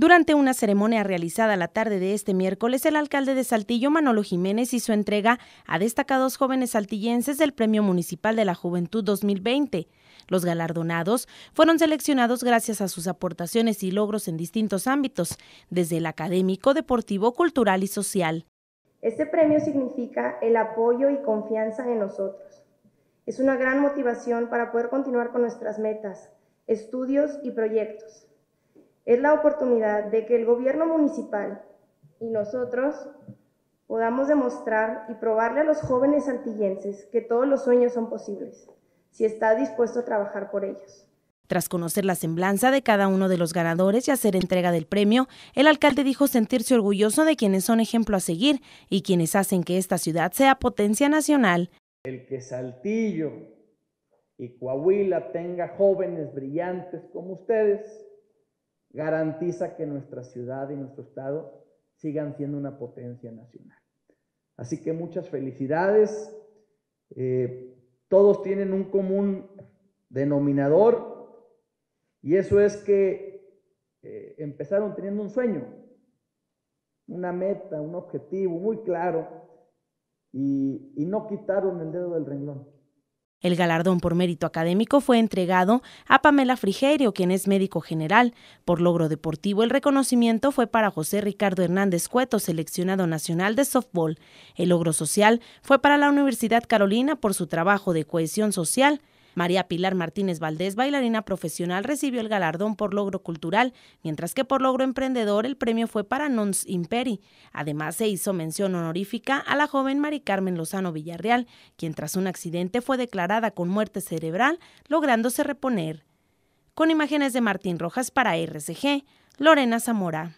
Durante una ceremonia realizada la tarde de este miércoles, el alcalde de Saltillo, Manolo Jiménez, hizo entrega a destacados jóvenes saltillenses del Premio Municipal de la Juventud 2020. Los galardonados fueron seleccionados gracias a sus aportaciones y logros en distintos ámbitos, desde el académico, deportivo, cultural y social. Este premio significa el apoyo y confianza en nosotros. Es una gran motivación para poder continuar con nuestras metas, estudios y proyectos es la oportunidad de que el gobierno municipal y nosotros podamos demostrar y probarle a los jóvenes saltillenses que todos los sueños son posibles, si está dispuesto a trabajar por ellos. Tras conocer la semblanza de cada uno de los ganadores y hacer entrega del premio, el alcalde dijo sentirse orgulloso de quienes son ejemplo a seguir y quienes hacen que esta ciudad sea potencia nacional. El que Saltillo y Coahuila tenga jóvenes brillantes como ustedes garantiza que nuestra ciudad y nuestro estado sigan siendo una potencia nacional. Así que muchas felicidades. Eh, todos tienen un común denominador y eso es que eh, empezaron teniendo un sueño, una meta, un objetivo muy claro y no quitaron el dedo del renglón. El galardón por mérito académico fue entregado a Pamela Frigerio, quien es médico general. Por logro deportivo, el reconocimiento fue para José Ricardo Hernández Cueto, seleccionado nacional de softball. El logro social fue para la Universidad Carolina por su trabajo de cohesión social. María Pilar Martínez Valdés, bailarina profesional, recibió el galardón por logro cultural, mientras que por logro emprendedor el premio fue para Nons Imperi. Además, se hizo mención honorífica a la joven Mari Carmen Lozano Villarreal, quien tras un accidente fue declarada con muerte cerebral, lográndose reponer. Con imágenes de Martín Rojas para RCG, Lorena Zamora.